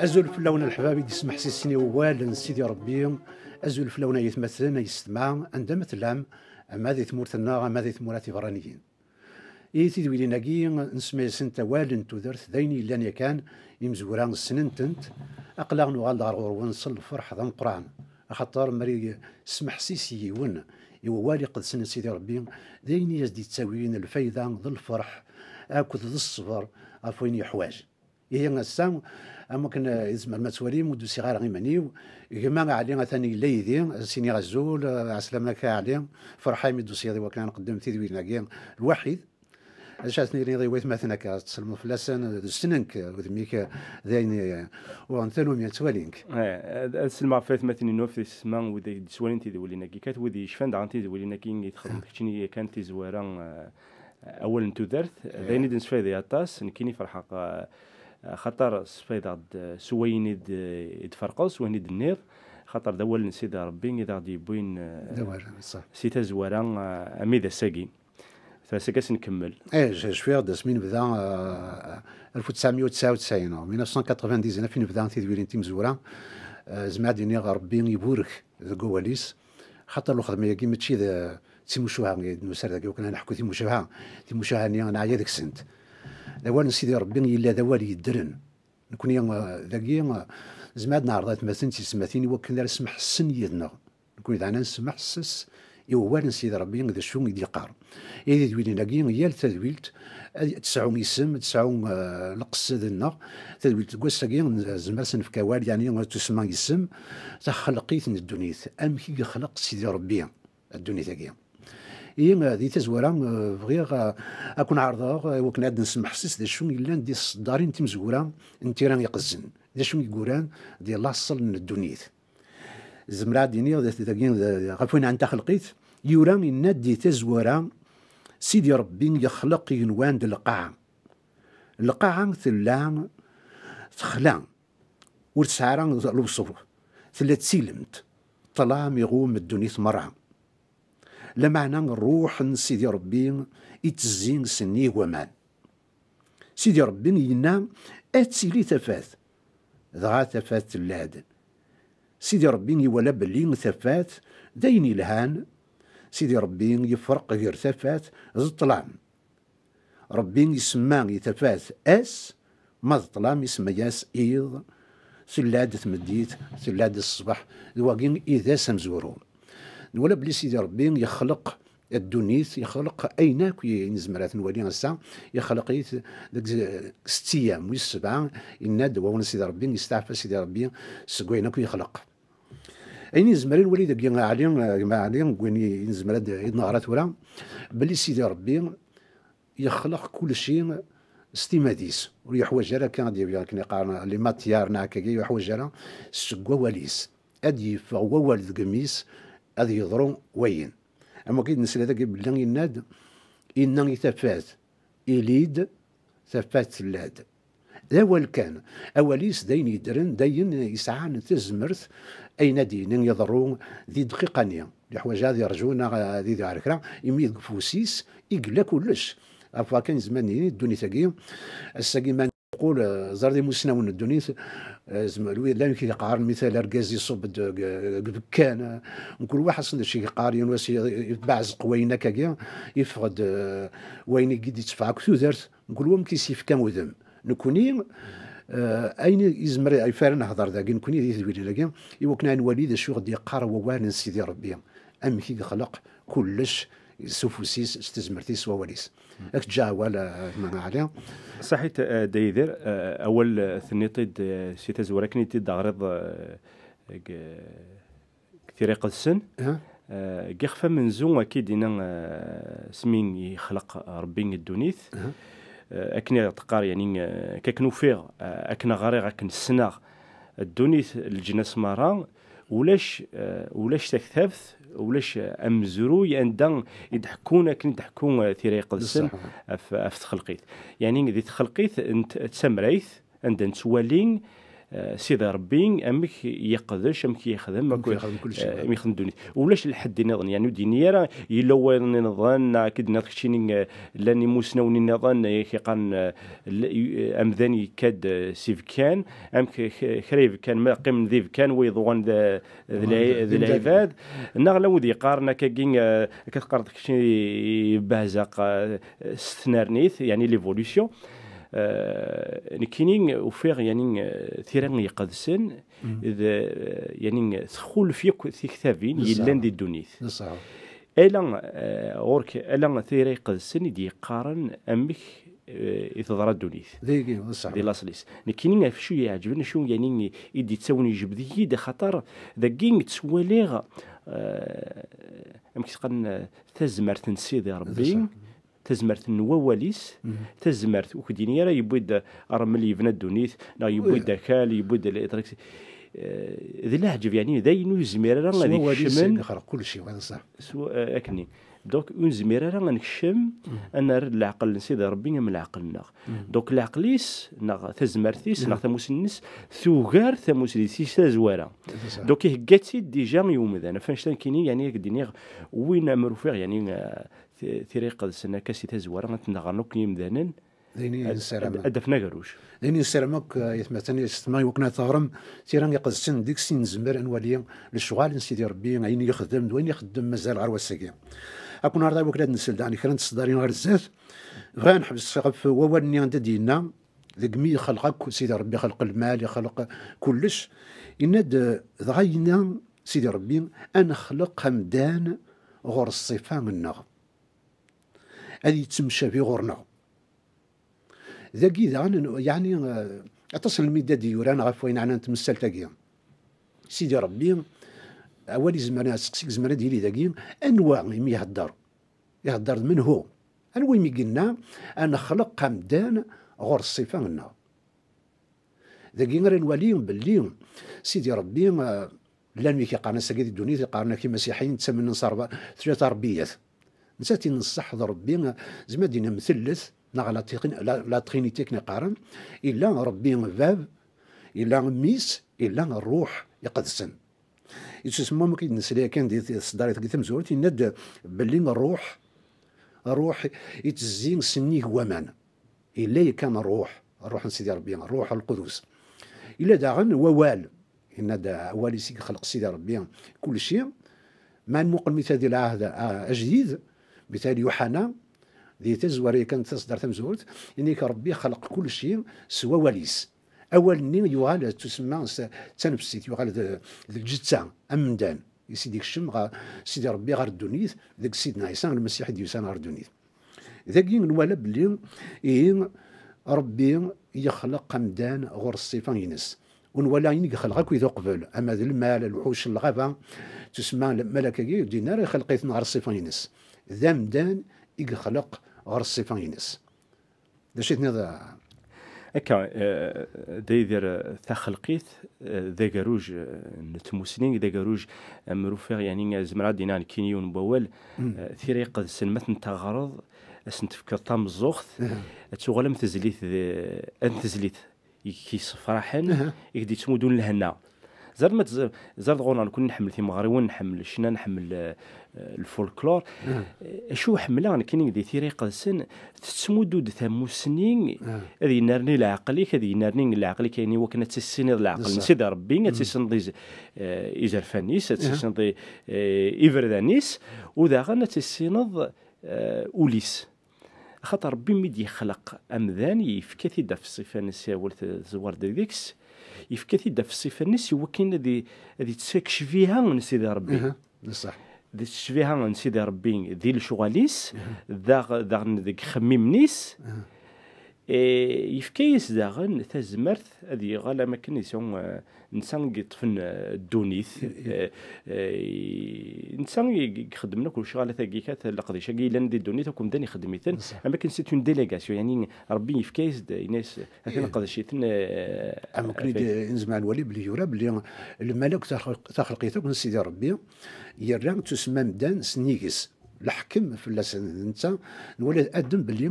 أزول في اللون الحبابي دي سمح سيسني ووالن سيدي ربي أزول في فلونا يتمثلنا يستمع عندما تلام أما ذي ثمورتنا أما ذي فرانيين إي إيتي دويلي ناقي نسمي سنتا والن تودرت داين إلا يكان يمزوران سننتنت أقلا نوغال دار غورون نصل الفرح ذا القرآن أخطار مري سمح سيسي ون يوالي قد سن سيدي ربي داين يزدي تساويين الفيضان ذا الفرح أكد ذا الصبر أفويني يحواج هي السام اما كان يزمر ما تسوري مدو سيغار غيماني كما علي ثاني لا يدي سيني غزول عسلامك علي فرحه مدو سيغي سيدي وكان نقدم في ذوي ذوينا الوحيد شاتني ريضي ويت مثلا كتسلموا فلاسان سننك وذميك ذاين وانثنو من توالينك. اه السلمى فات مثلا نوف في السما سوالين تسوالين تيدولينا كي كات وذي شفان دعان تيدولينا كي يتخدم كتشني كانت تيزوارا آه، اول انتو إيه. نتودرت ذاين يدنس فادي اطاس نكيني فرحق آه، خاطر سفيدا سوين آه، يتفرقص وين النير خاطر دا نسيت ربي اذا غادي يبوين آه، سيتا زوارا آه، تزوارا امي ذا ساكين فسكاس نكمل ايه شويه دا سمين بدا 1999 1999 فين بدا تيدويرين زوارا زعما ديني ربي يبورك ذو خاطر الخدمه ياكي ماشي تيمشوها نسر كنا نحكو تيمشوها تيمو ني انا عيا ديك السنت ذوال وال سيدي ربي الا ذوال يدرن نكون ذاكي زعما عندنا عرضات تماثل تسماتين وكن لا نسمح السن يدنا نكون إذا أنا نسمح السس يوال سيدي ربي ذا شو يدي قار إذا دويليناكي هي التدويلت تسعون اسم تسعون نقص ذنا تدويلت كواساكي زعما سنفكاوال يعني تسمى اسم تخلقيت الدنيا كي خلق سيدي ربي الدنيا تاكي اي دي تزويره بغيغ اكون عارضا وكن عاد نسمح حسس ذا شو يلان دي الصدارين تمزوره راني يقزن ذا شو يقولان ديال لاصل الدنيت زمرا ديني غير وين عن تخلقيت يورام ينادي تزوره سيدي ربي يخلق ينوان القاع القاع تلا تخلع ورسعران تسعرا ثلاث تلا تسيلمت يغوم ميغوم الدنيا مرعم لمعنى الروح سيدي ربي يتزين سني ومان سيدي ربي ينا اتسيلي تفات دغا تفات اللادن سيدي ربي يولا بلي تفات ديني الهان سيدي ربي يفرق غير تفات زطلام ربي يسمى تفات اس ما زطلام يسمى ياس ايض سلادة مديت سلادة الصبح دواقين اذا سمزورون نولى بلي سيدي ربي يخلق الدنيس يخلق ايناك نزمر نولي هسا يخلق ست ايام ويس سبعه يناد ون سيدي ربي يستعفى سيدي ربي سكوينك ويخلق اين يزمر نولي داك علي ما علي كويني يزمر هاد نهارات ولا بلي سيدي ربي يخلق كل شيء ستيماديس ويحوج راه كان ديال كنا قارنا لي ماتيار ناكي يحوج راه سكوا واليس ادي فوا والد قميس هذا يضرو وين اما كي نسال هذاك بلا يناد ان يتفات إليد تفات اللاد ذا هو كان أوليس دين يدرن دين يسعى تزمرت أين دين يضرو ذي دقيقة نيا لحوايج هذه يرجونا ذي ذي عركرا يمي فوسيس يقلا كلش أفا كان زمان الدنيا تاقي الساقي ما نقول زردي مسنون الدنيا زمالوي لا يمكن يقارن مثال اركاز يصب دكان كل واحد صند شي يقار واس يتبع زقوينا كاكيا يفقد آه، وين تفع كثو دارت نقول كي سيف كان وذم نكوني آه، اين يزمر يفار نهضر ذاك نكوني ذي ذويلي لكن يوكنا كنا الوالد شو غادي يقار ووان سيدي ربي ام كي خلق كلش سوفوسيس استزمرتيس وواليس تجاولا ما عليها صحيت آه، دايدر آه، اول آه، ثنيتي سي تزورا تي دغرض كثير قدسن كيخفى من زون اكيد انا سمين يخلق ربي الدونيث يعني، اكن تقار يعني ككنوفيغ اكن غاري اكن السناغ الدونيث الجناس مارا ولاش ولاش تكثافث ولاش يعني ان يضحكونا كي يضحكو ثيري قدسن في تخلقيت يعني ذي تخلقيت تسمريث عند نتوالين آه، سيدي ربي امك يقدش امك يخدم امك يخدم كل شيء امك آه، يخدم الدنيا ولاش الحد نظن يعني ديني راه الا وين نظن كد ناتشيني آه، لاني وني نظن ام ذاني كاد سيف كان امك خريف كان ما قيم ذيف كان ويضوان ذا العباد نغلا ودي قارنا كاكين كتقارن شي بهزق ستنارنيث يعني ليفوليسيون آه، نكينين وفيغ يعني ثيران يقدسن آه، يعني تخول فيك في كتابين يلان دي الدنيث صحيح الا غورك الا ثيري قدسن دي قارن امك يتضرى الدنيث ديكي صح دي لاصليس لكن شو يعجبني شو يعني يدي تسوني جبدي خطر ذاكين تسوالي تسواليغ امك تقن تزمر تنسيدي ربي تزمرت نوواليس تزمرت وكديني راه يبود ارمل يبنى الدونيث لا يبود كال يبود الاتراكسي آه، ذي العجب يعني داين يزمير راه غادي يشمن كل شيء هذا صح سوا آه، اكني دوك ونزمير راه غنكشم انا العقل نسيد ربي من نعم العقل ناغ دوك العقليس نغ تزمرتيس نغ تموسنس ثوغار تموسليسيس تزوارا دوك هكاتي ديجا يوم ذا انا فانشتان كيني يعني كديني وين مروفيغ يعني آه، تيري قدسنا كاسي تزوار غنتنغر نوك يمدانن ديني السلام ادفنا قروش ديني السلامك آه، يثمتني استماع وكنا تغرم تيران يقزسن ديك سين زمر انوالي للشغال سيدي ربي عين يخدم دوين يخدم مازال عروه الساقيه اكون عرضا وكلا نسل دعني كرا نتصدرين غير الزاف غير نحبس السقف ووالني عند ديننا ذاك مي خلقك سيدي ربي خلق المال يخلق كلش يناد دغينا سيدي ربي أن خلق همدان غور الصفة منه هذه تمشى في غورنا ذاكي يعني آه، اتصل المداد يوران غف وين انا نتمثل تاكيا سيدي ربي اولي زمان سقسيك زمان ديالي ذاكي انواع مي يهدر يهدر من هو انوا مي قلنا انا خلق قمدان غور الصفه منا ذاكي غير نولي باللي سيدي ربي آه، لان مي كيقارن ساكي الدنيا كيقارن كي مسيحيين تسمى نصار ثلاثه ربيات نساتي نصح ربي زعما دينا مثلث نغ لا ترينيتي كنا قارن الا ربي باب الا ميس الا الروح يقدسن يتسمى ما كيد نسليها كان دي صداريت كي تمزورت يناد بلي الروح الروح يتزين سنيه ومان الا كان الروح الروح سيدي ربي الروح القدس الا داغن ووال ان دا والي سيك خلق سيدي ربي كل شيء ما نموقل مثال العهد الجديد آه، بالتالي يوحنا ذي تزوري كانت تصدر تمزورت يعني كربي خلق كل شيء سوى وليس اول نين يوغال تسمى تنفسيت يغال الجتة امدان سيدي الشم غا سيدي ربي غار الدنيت ذاك سيدنا عيسى المسيح ديوسان غار ذاك ذاكي نوالا بلي ربي يخلق امدان غور الصفه ينس ونولا ينك خلقك إذا قبل أما ذا المال الوحوش الغابة تسمى الملكة دينار يخلق نهار الصفة ينس ذمدان يخلق غير الصفه ينس داش نظا اكا آه، ديدر تخلقيت آه، ذا كاروج آه، نتموسنين ذا كاروج مروفيغ يعني زمرا دينان كينيون بوال ثيري قد سنمت تغرض اسن تفكر طام الزوخت تغلم تزليت انت تزليت كي صفراحن يكدي تمودون لهنا زاد ما زاد غور كون نحمل تيمغاري نحمل شنا نحمل آه، الفولكلور نعم. آه، شو حمله انا كاين دي تيري قلسن تسمدود سنين نعم. هذه نارني العقلي هذه نارني العقلي كاين وكنا تسيني العقل سيدي ربي نعم. تسنضي إزرفانيس آه، ايفردانيس وذا غانا تسنض أوليس خاطر ربي ميدي يخلق أمذان يفكثي في الصفة ولت زوار ديكس يفكتي دا في الصفه النسي وكاين هذه هذه تساكش فيها من سيدي ربي بصح تساكش فيها من سيدي ربي ذي الشواليس ذا ذا خميم نيس يفكيس داغن تزمرت هذه يغالى ما كان يسون انسان يطفن الدونيث انسان يخدم لك وشغاله تاكيكات القضيشه كي لان دي الدونيث وكم داني خدميتن اما كان سيت اون ديليغاسيون يعني ربي يفكيس دا ناس هكذا قضيشيتن اما كنت نزمع نولي بلي يورا بلي الملك تخلقيتك من سيدي ربي يران تسمى مدان سنيكس الحكم في اللسان انت نولي ادم باللي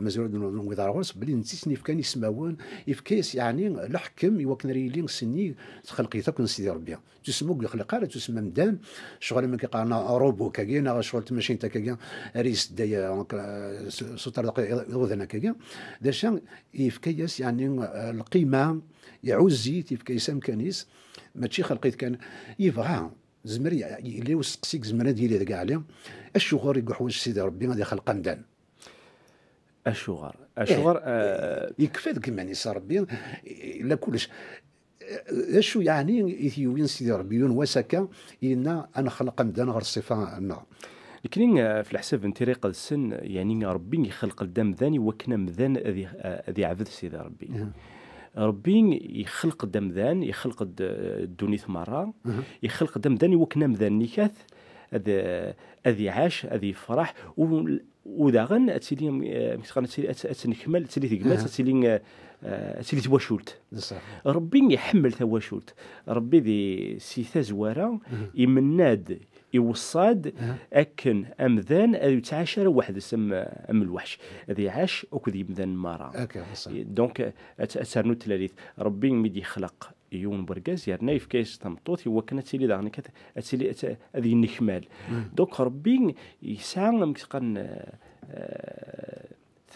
مازال نوضاروس باللي نسيتني سني فكان يسماون يفكيس يعني الحكم يوكن ريلي سني تخلقيت كون سيدي ربي تسمو يخلق على تسمى مدان شغل ما كيقارنا روبو كاكين شغل تماشي انت كاكين ريس داي سوتر يوذنا كاكين داشا يفكيس يعني القيمه يعوز زيت يفكيس امكانيس ماشي خلقيت كان يبغى زمر يلي يعني وسقسيك زمر ديالي كاع عليهم يقول حوايج سيدي ربي غادي يخلق مدان الشغور الشغار إيه، آه يكفى ذاك سيدي ربي لا كلش آه، اشو يعني اثيوين سيدي ربيون وسكا ان خلق مدان غير الصفه ما لكن في الحساب انت ريق السن يعني ربي يخلق الدم ذاني وكنا مذان ذي آه، عبد سيدي ربي إيه. ربي يخلق دمذان يخلق الدنيا مرة يخلق دمذان يوكنا مذان نكاث هذا عاش أذي فرح يفرح وداغن اتيلي مثلا اتنكمل اتيلي تكملت اتيلي اتيلي تواشولت ربي يحمل تواشولت ربي ذي سيثا زوارا يمناد يوصاد اكن امذان يتعاشر واحد اسم ام الوحش ذي عاش وكذي مذان مرا دونك اتسرنو تلاليث ربي ميدي خلق يون بركاز نايف يفكايس تمطوط هو كان تيلي داغني كات تيلي هذه النكمال دونك ربي يسعى نعم مكتقن آه،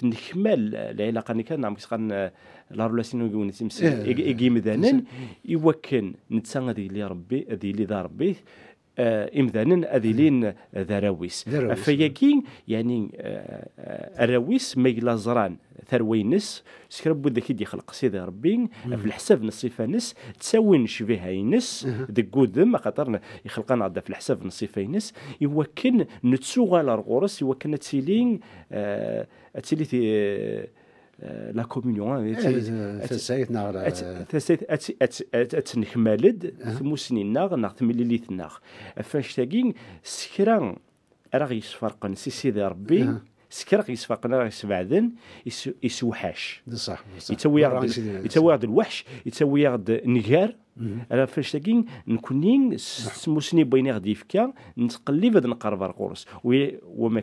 تنكمل العلاقه اللي كان نعم كتقن آه، لا رولاسيون يقول تمسي إيه. يقيم مذانا يوكن نتسا هذه اللي ربي هذه اللي دار ربي آه، إمذانا أذيلين ذراويس فياكي يعني آه، أراويس ما زران ثروينس سكرب ذاك يدي خلق سيدي ربي في الحساب نصيفة نس تساوي نشبيها ينس ذك ذم خاطر يخلقنا عدا في الحساب نصيفة ينس يوكن نتسوغال غورس يوكن تسيلين آه، تسيلي لا كومونيون تسايتنا اتنكمالد ثموسنينا ناغ ناغ ناغ فاش تاكين سكران راه يسفرقن سي سيدي ربي سكر يسفقنا يسبعدن يسوحاش بصح يتسوي يتسوي الوحش يتسوي النجار انا فاش تاكين نكونين نعم. سموسني بغيني غادي يفكا نتقلي هاد نقرب القرص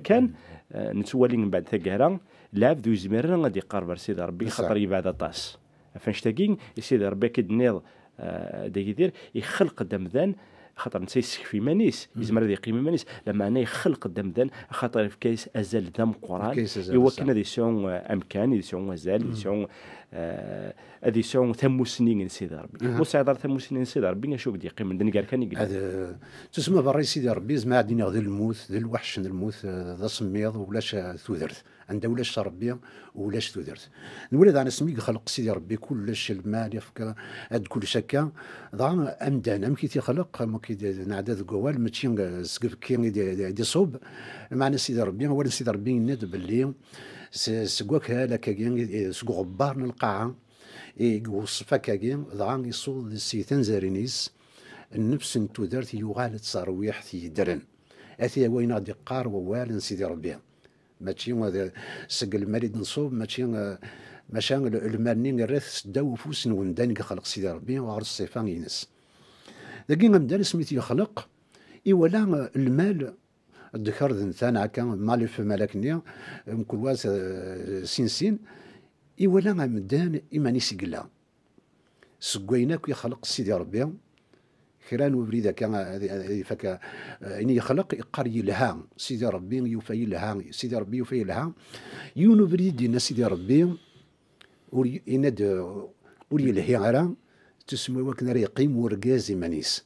كان آه، نتوالي من بعد تاكارا لعب ذو زمرنا غادي يقرب سيدي ربي خاطر يبعد طاس فاش تاكين سيدي ربي كيد نيض آه، دا يدير يخلق دمذان خاطر نتا في مانيس يزمر هذا يقيم مانيس لما انا يخلق الدم دان خاطر في كيس ازال دم قران ايوا آه، كان دي يسعون امكان يسعون ازال يسعون هذا يسعون ثم سنين سيدي ربي وسعدر ثم سنين سيدي ربي نشوف دي قيم دني قال كان هذا تسمى بري سيدي ربي زعما غادي نغدي الموت ديال الوحش الموت ذا سميض آه، ولاش آه، ثودرت عندها ولاش تربيه ولاش تدرت الولد انا سميك خلق سيدي ربي كلش المال يفك هاد كل شكا ضا امدان ام كي تيخلق ما كي نعداد قوال ماشي سقف كي دي صوب معنى سيدي ربي هو سيدي ربي ناد باللي سقوك هالك سقو غبار القاعه يوصف هكاكي ضا يصول سي تنزارينيس النفس درت يغال تسرويح في درن اثي وين غادي قار ووال سيدي ربي ماشي سق المريض نصوب ماشي ماشي المرنين الرث سدا وفوس وندان خلق سيدي ربي وعرض الصفه ينس لكن غمدان سميت يخلق إولا المال ذن ثان عكا مالي في واس آه، سين سينسين إولا مدان إيماني سقلا سقويناك يخلق سيدي ربي كيران هذه فك يعني يخلق إقار يلها سيدي ربي يوفي لها سيدي ربي يوفي لها يون بريد دينا سيدي ربي وري إند وري يلهي غير تسمى وكن ريقيم ورقاز مانيس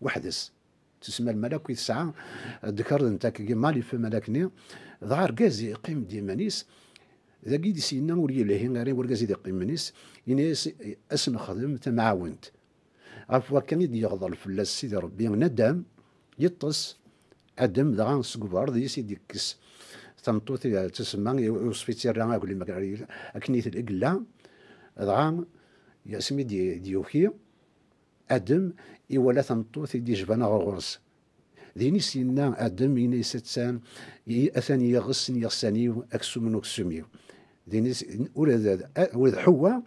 وحدس تسمى الملك يسعى ذكر انت مالي في ملكني ظهر قازي يقيم ديمانيس ذاك دي سينا وري لهي غير ورقاز يقيم مانيس إني اسم خدم تمعاونت غير فوا كان يدي يغضر الفلاس سيدي ربي ندم يطس ادم ذا سكبار ذي سيدي كس تنطوث تسمى يوصفي تسير راه اقول لك اكنيت الاقلا ذا ياسمي دي ديوخي ادم يولا تنطوث يدي جبنا غرس ديني سينا ادم يني ستسان اثاني يغسني يغسني اكسو منو اكسوميو ولاد ولاد حواء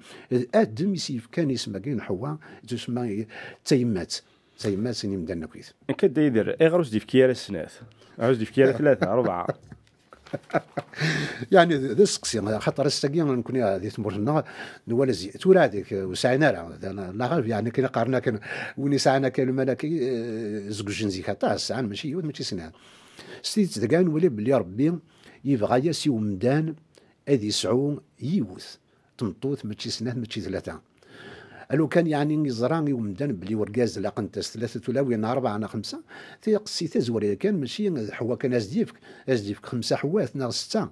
ادم يسيف كان يسمى كاين حواء تسمى تيمات تيمات سيني مدان نكويت كدا يدير اغرس إيه ديف كيار سنات عاوز ديف كيار ثلاثه اربعه يعني ذا سقسي يعني خاطر السقي يعني نكون هذه تمرنا نوالا زي تورا هذيك وسعنا لا غالب يعني كي قارنا كان وين سعنا كان الملكي آه، زق نزيك خاطر الساعه ماشي ماشي سنان ستيت كاع نولي بلي ربي يبغى يسي ومدان ad yesɛu يوث تمطوث ماشي سنه ماشي ثلاثه الو كان يعني يوم يومدان بلي ورقاز قنت ثلاثة ولا أربعة أنا خمسة تيقسي تزوري كان ماشي حوا كان أزديفك أزديفك خمسة حوات نار ستة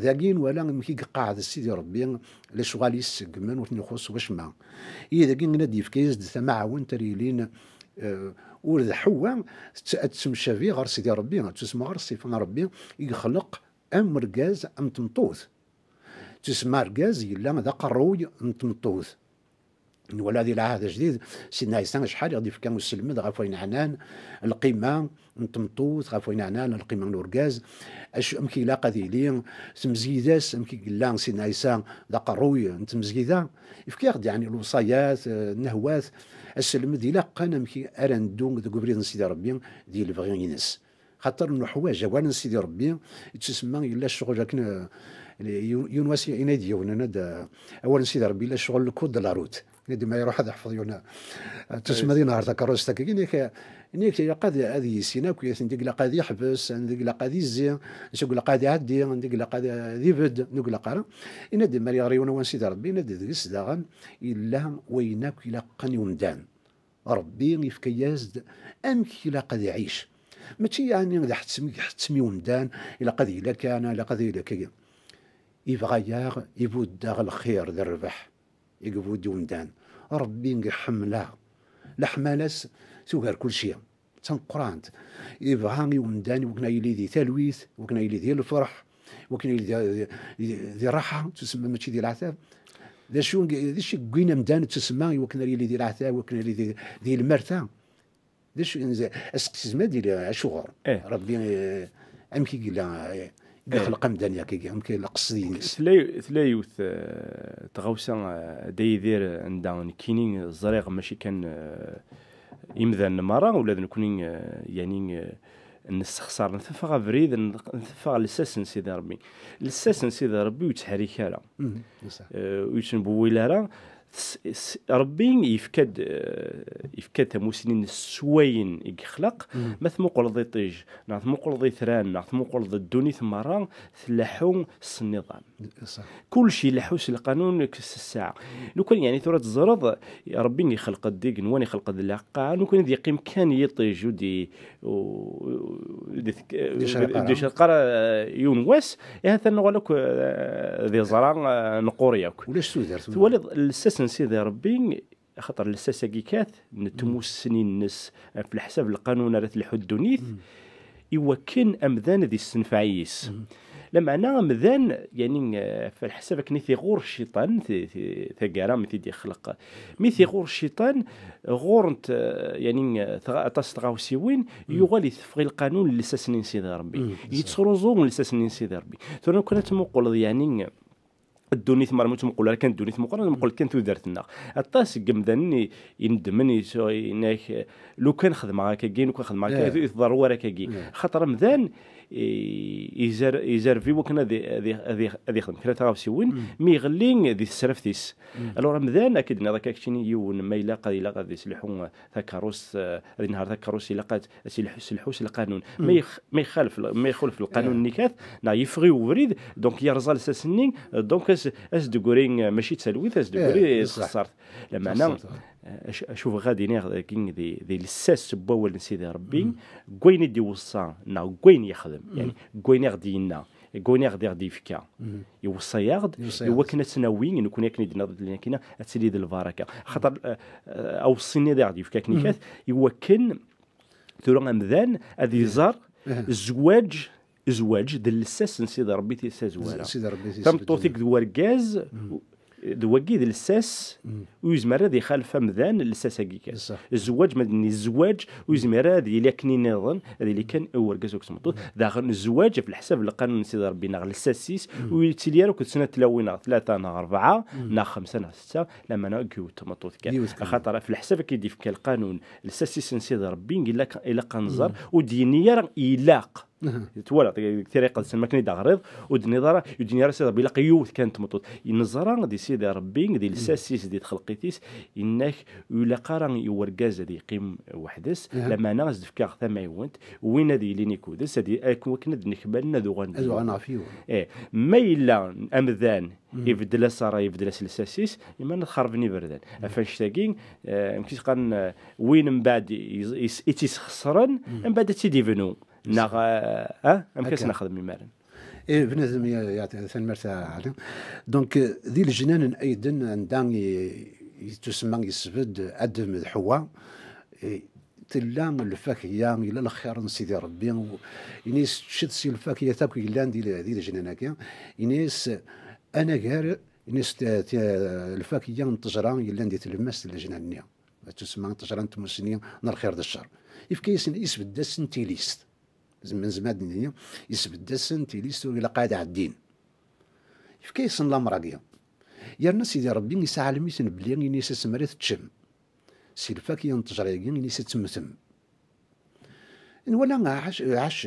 ذاكين ولا مكي قاعد سيدي ربي شغالي شغال يسقمن وتنخص واش ما إذا إيه كان نادي في إيه كيزد ثماعون تريلين آه، ولد حوا تسمشى فيه غير سيدي ربي تسمى غير سيدي ربي يخلق ام ركاز ام تمطوث تسمى ركاز يلا هذا قروي ام تمطوث ولا ذي العهد الجديد سيدنا عيسى شحال غادي كان مسلمد غاف عنان القمة نتمطوط غاف وين عنان القمة نوركاز اش امكي يلاقى ذي لي تمزيداس امكي قلا سيدنا عيسى ذا قروي نتمزيدا يفكي غادي يعني الوصايات النهوات السلمد يلاقى امكي ارندو ذو قبرين سيدي ربي ديال البغيون ينس خاطر انه حوايج وانا سيدي ربي تسمى الا الشغل لكن آه، يونواس ينادي يونانا اولا سيدي ربي الا الشغل الكود لا روت ما يروح هذا يحفظ يونا آه، تسمى دي إيه. نهار ذاك تكروس تاك نيك انك قاضي هذه يسينا كي نديك لا قاضي يحبس نديك لا قاضي يزي نسوق لا قاضي عدي نديك لا قاضي يبد نوك لا قرا ينادي ما يريونا وان سيدي ربي ينادي ذي داغن الا ويناك الا قني ومدان ربي يفكياز امك الا قاضي يعيش ماشي يعني اذا حتسمي حتسمي ومدان الى قضيه لك انا الى قضيه لك كي يبغى الخير ذا الربح يقبود ومدان ربي يحملها لحمالس سوغر كل شيء تنقرانت يفغاني وندان وكنا يلي ذي تلويث وكنا يلي ذي الفرح وكنا يلي ذي راحة تسمى ماشي ذي العتاب ذا شو ذا شي قينا مدان تسمى وكنا يلي ذي العتاب وكنا يلي ذي المرثى د ما ديال اشغر إيه. ربي عم آه، كي قلا يخلق آه، إيه. مدانيا كي عم كي قصدي ثلاي ثلايوث آه، تغوصا دايدير عندها كينين الزريق ماشي كان يمذن مرة ولا نكون يعني نسخسر نتفق فريد نتفق لساس سيدي ربي لساس سيدي ربي ويتحرك راه ويتنبوي راه ربي يفكد يفكد ثموسنين سوين يخلق ما ثمقل ضي طيج نعم ثمقل ضي ثران نعم ثمقل ضي الدوني ثمران ثلاحون النظام كل شيء لحوس القانون الساعه لو كان يعني ثورة الزرض ربي اللي خلق الديك نواني خلق اللاقع لو كان كان امكانيه طيجو دي دي شرقار يون واس هذا نغلق آه، ذي زرع آه، نقورياك ولاش سودر ولد الساسن سيدي ربي خاطر لساساكي كات نتموس سنين نس آه، في الحساب القانون راه الحدونيث يوكن امذان ذي السنفعيس لمعنى مذن يعني آه، في الحساب كني في غور الشيطان ثقارة مثل دي خلق مثل غور الشيطان غورنت آه، يعني تاس آه، تغاوسيوين يغالي يثفغي القانون اللي ساسنين سيدي ربي يتسرزو من اللي ساسنين سيدي ربي ثم كنت مقول يعني الدونيت مرموت مقول راه كان دونيت مقول مقول كان دارتنا الطاس قمدني يندمني انك لو كان خدم هكا كاين لو كان خدم هكا الضروره راه كاين خاطر مذان يزار يزار في وكنا ذي ذي خدم تعرف سي وين إيه. مي غلي ذي السرف تيس إيه. الو مذان اكيد نرى كاكتيني يون ما الا يلاقى الا سلحوم يسلحوا ثكاروس هذه النهار ثكاروس الا قد سلحوس القانون إيه. ما يخالف ما يخالف القانون النكات نا يفغي وفريد دونك يرزال ساسنين دونك اس اس ماشي تسلويت اس دغوري إيه، خسرت لما شوف غادي نير كين دي دي لساس بوول سيدي ربي كوين يدي وصا نا كوين يخدم يعني كوين غادي ينا كوين غادي غادي يفكا يوصا كنا تناوين نكون كنا دينا كنا تسلي ذي البركه خاطر او الصيني غادي يفكا كنيكات يوكن ثورة امذان هذه إيه. زار الزواج إيه. زواج الساس سيدي ربي تيسا زوالا سيدي ربي دوار تمطوطيك دواكي وركاز دوكي لساس ويزمر هذا يخالف مذان الساس هاكي كان الزواج مدني الزواج ويزمر هذا الا كني نظن هذا اللي كان ورقاس وكس مطوط داخل الزواج في الحساب القانون سيدي ربي ناغ لساسيس ويتسلي كنت سنه تلاوينا ثلاثه ناغ اربعه ناغ خمسه ناغ سته لما انا كيوت مطوط كان خاطر في الحساب كيديف كان القانون لساسيس سيدي ربي الا كنزر ودينيا راه الاق توالا طيب، كثير يقدس الماكنه داغريض ودني ضرا ودني راسي ربي لا يوث كانت مطوط ينزرا دي سيدي ربي دي الساسيس دي تخلقيتيس انك ولا قارا يوركاز دي يقيم وحدس لما انا زفكا ثما يونت وين هذه اللي نيكودس هذه اكن وكن نكبلنا ذو غن ذو غنعفيو ايه ما الا امذان يبدل سارا يبدل الساسيس يما نخربني بردان فاش تاكين آه، يمكن قال آه، وين من بعد يتيسخسرن من بعد تيديفنو نغ اه امكاس اه، ناخذ من مالن ايه بنادم يعطي عالم دونك ذي الجنان ايضا عندها يتسمى يسبد ادم الحوا إيه، تلا الفاكهه الى الخير سيدي ربي ينيس تشد سي الفاكهه تاكو الا عندي ذي الجنان هكا ينيس انا غير ينيس الفاكهه من الطجره الا عندي تلمس الجنان تسمى الطجره تمسني نار الخير الشر يفكيس يسبد سنتي ليست من زمان الدنيا يسبد السن تيليستو الى قاعد على الدين كيصن يصن لامرا يا الناس سيدي ربي يسعى الميتن بلي ينيس سمريت تشم سيلفاك ينتجر يقين ينيس تمتم ولا عاش عاش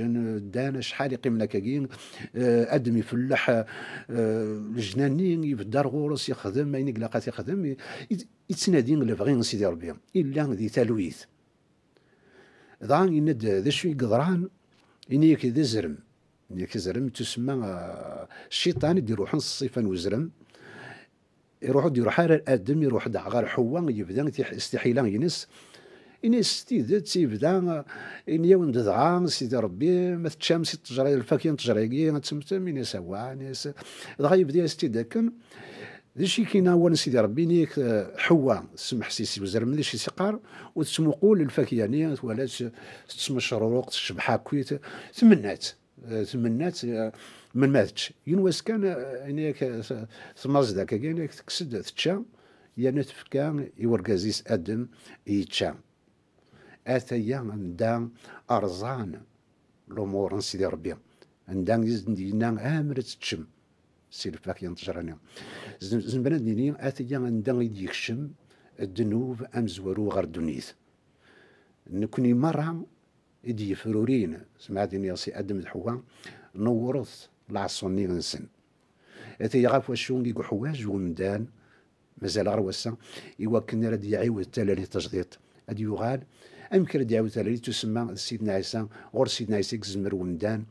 دانا شحال يقيم لك كاين آه، ادمي يفلح آه، الجنانين يبدا غورس يخدم اين قلاقات يخدم يتنادين لفغين سيدي ربي الا ذي تلويث ضان يند ذا شوي قدران إنيك ذي زرم إنيك زرم تسمى آه، الشيطان يدير روحن الصفة وزرم يروحوا يديروا حار ادم يروح دع غير حوا يبدا استحيلا ينس ستي تيدت يبدا آه، اني وند دعا سيدي ربي ما تشامسي تجري الفاكين تجريكي تسمتم إني سوا ينس دغا يبدا يستي داكن الشيء كاين هو سيدي ربي نيك حوا سمح سيسي وزير ملي شي سقار وتسموقول الفاكهه يعني ولا الشروق تشبحه كويت تمنات تمنات من ماتش ينواس كان يعني سماز ذاك يعني تكسد تشا يعني تفكا يوركازيس ادم يتشا اتيا ندا ارزان الامور سيدي ربي ندا يزن دينا امرت تشم سي الفاك ينتجرنا زن بناد نيني اثيا عندها غيد يكشم ام زوارو غار دونيس نكوني مرة يدي فرورين سمعتني سي ادم الحوا نورث العصوني غنسن اثيا غاف واشون كي حواج ومدان مازال غير وسا ايوا كنا راه يعيود تلالي تجديد غادي يغال امكن راه يعاود تالالي تسمى سيدنا عيسى غور سيدنا عيسى كزمر ومدان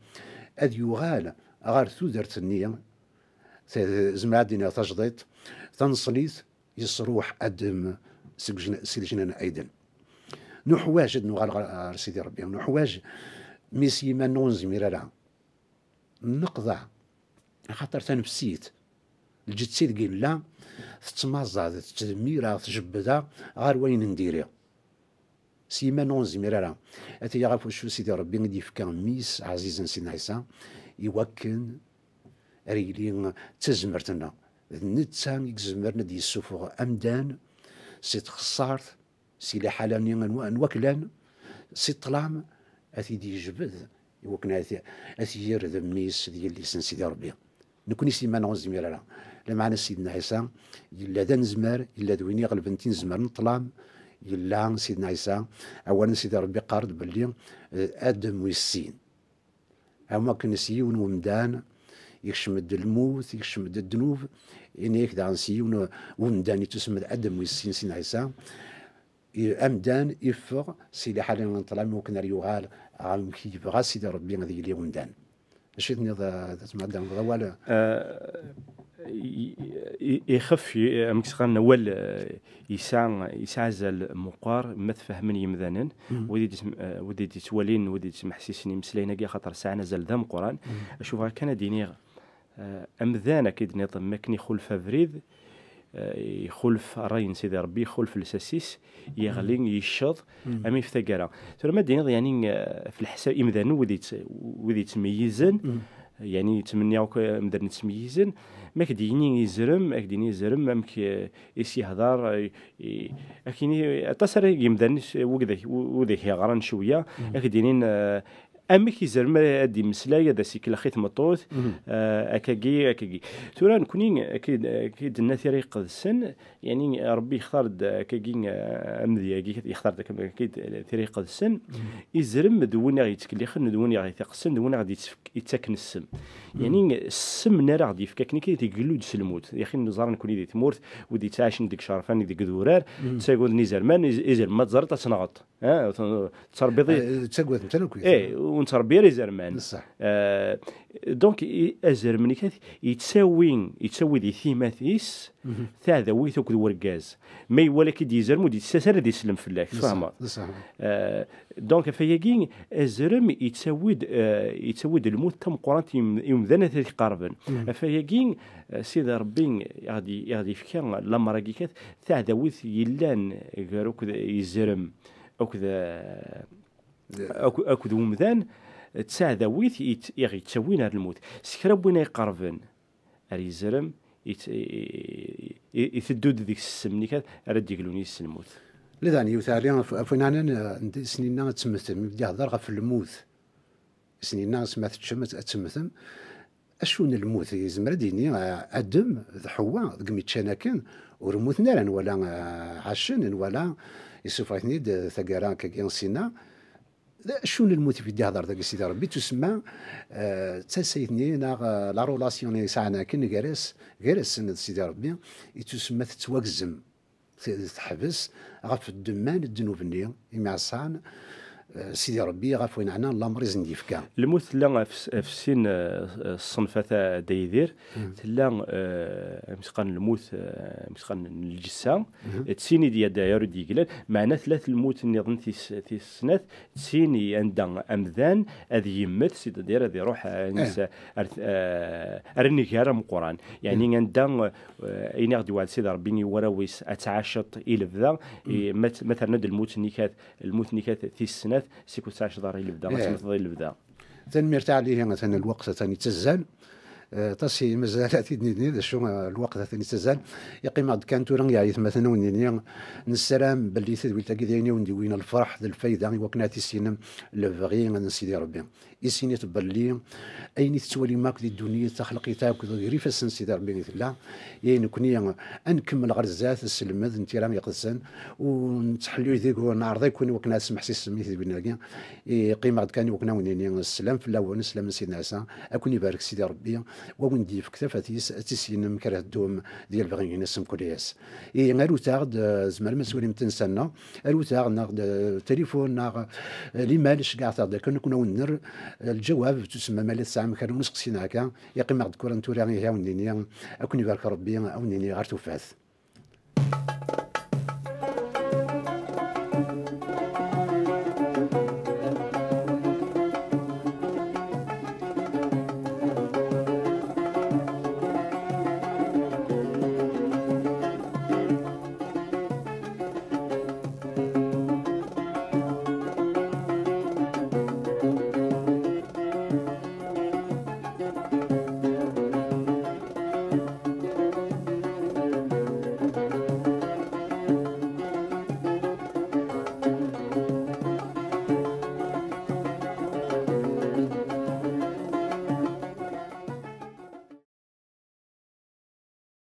غادي يغال غير تودرت النية زمادنا تجديد تنصليت يصروح أدم سجننا أيضا نحواج نغال سيدي ربي نحواج ميسي ما نونز ميرالا نقضع خاطر تنفسيت لجيت سيد قيل لا تتمازا تتميرا تجبدا غير وين نديري ما نونز ميرالا اتي يعرفوا شو سيدي ربي غادي يفكر ميس عزيز سيدنا عيسى يوكن ريلي تزمرتنا نتسان يزمرنا دي السفوغ أمدان سيت خسارت سي لحالاني أنوان وكلان سيت طلام أثي دي جبد وكنا أثي أثي يرد ميس دي اللي سن سيدي ربي نكوني سي مانو زميرة لا لمعنى سيدنا عيسى إلا دا نزمر إلا دويني غلب نتي نزمر نطلام إلا سيدنا عيسى أولا سيدي ربي قارد باللي آه، أدم ويسين أما كنسي ونومدان ومدان يشمد الموت يشمد الذنوب إنيك كدا غنسي ومدان يتسمد عدم ويسين سين عيسى إيه، أمدان يفر سيلي حالي نطلع ممكن ريوغال كي غا سيدي ربي غادي يلي ومدان شيت نضا تسمع دان غوال آه، يخف امكس نوال وال يسع زال مقار ما تفهمني يمذانن ودي آه، ودي تولين ودي تسمح سيسني مسلينا كي خاطر ساعه نزل ذا قران اشوفها كان دينيغ آه، امذانا كيد نظام مكني آه، خلف فريد يخلف راين سيدي ربي يخلف الساسيس يغلي يشط امي في ثقاله ترى ما دينيض يعني آه، في الحساب امذان وذي وذي تميزن يعني تمنياوك مدر نتميزن ما كديني يزرم ما كديني يزرم مك يسي هضار اكيني تصري يمدن وذي وذي غران شويه اكديني امك يزرم ادي مسلاي هذا سيكل اخي تمطوط آه، اكاكي اكاكي تورا نكوني اكيد اكيد الناس يريق السن يعني ربي يختار اكاكي آه، امذي يختار اكيد تريق السن يزرم دوني غادي دونا خن دوني غادي السن دوني غادي يتسكن السم يعني السم نرى غادي يفككني كي تيقلود سلموت يا اخي نزار نكوني دي تمورت ودي تعاش ديك شرفان ديك ذورار تساقول نزرمان يزرم ما تزرط تنغط اه تربيضي لو متلوكي اي ونتربي ري زرمان بصح آه دونك ازرمني كات يتساوي يتساوي دي ثيماتيس تاع ويثو كل وركاز ما ولا كي دي زرم ودي تساسر دي يسلم فلاك فاهم بصح آه دونك فياكين ازرم يتساوي آه يتساوي الموت تم قران يمذانا ثلاث قربن فياكين آه، سي ربي غادي غادي يفكر لما راكي كات تاع ويث يلان كاروك يزرم أكد أكد ومذان تساعدويت يغي تسوين هذا الموت سكرا وين يقربن أري زرم يتدود ذيك السمني كاد ارد يقلوني السلموت لذا يوثاري فنانا سنينا تسمثم يبدا يهضر في الموت سنينا سمعت تشمت أتسمثم اشون الموت يزمر ديني ادم ذ حوا ذ كميتشانا كان ورموتنا ولا عشن ولا يسوفاتني ثقارا كاكيان سينا شنو الموت في الدهضر ذاك سيدي ربي تسمى أه تسيتني نا لا رولاسيون اللي ساعنا كن غيرس غيرس سند سيدي ربي تسمى تتوكزم تحبس غف الدمان الذنوب النيل يمعصان سيدي ربي غاف وين عنا الله مريض نديفكا المثلى في السن آه، الصنفة دايدير ديدير تلا آه، مسقان الموت آه، مسقان الجسام تسيني ديال داير ديكلان معنا ثلاث الموت نظن في السنات تسيني عند امذان هذه يمت سيدي داير هذه يروح إيه. ارنيكار مقران يعني إيه. عند اين غادي واحد سيدي ربي وراويس اتعاشط الى بدا إيه، مثلا الموت نيكات الموت نيكات في السنات سيكو تاع شضاري اللي بدا غتنفضي إيه. اللي بدا تنمرت عليه مثلا الوقت ثاني تزال تصي أه، مازال تيدني دني شو الوقت ثاني تزال يقيم قيمة كان تورن يعيث مثلا ونيني نسلام باللي تدوي تاكي ديني وندي وين الفرح ذا الفايده وكنا سينم لو فغي نسيدي ربي إسينيت برلي أين تتولي ماك دي الدنيا تخلق تاك غير فاسن سيدي ربي بإذن الله يعني كوني أنكمل غير السلم السلمد انت راه يقدسن ونتحلو ذيك ونعرض يكون وكنا سمح سي سميت بن قيمة كان وكنا ونيني السلام في الاول نسلم سيدنا عيسى أكون يبارك سيدي ربي وندي في كتافتيس تسين مكره الدوم ديال بغي نسم كلياس اي غير وتاغد زمان المسؤولين تنسانا غير ناخد تليفون ناخد لي مالش كاع تاغد كنا ونر الجواب تسمى مالي الساعه مكان مسقسين هكا يقيم غد كره نتوري غيها او اكون يبارك ربي او نيني غير توفات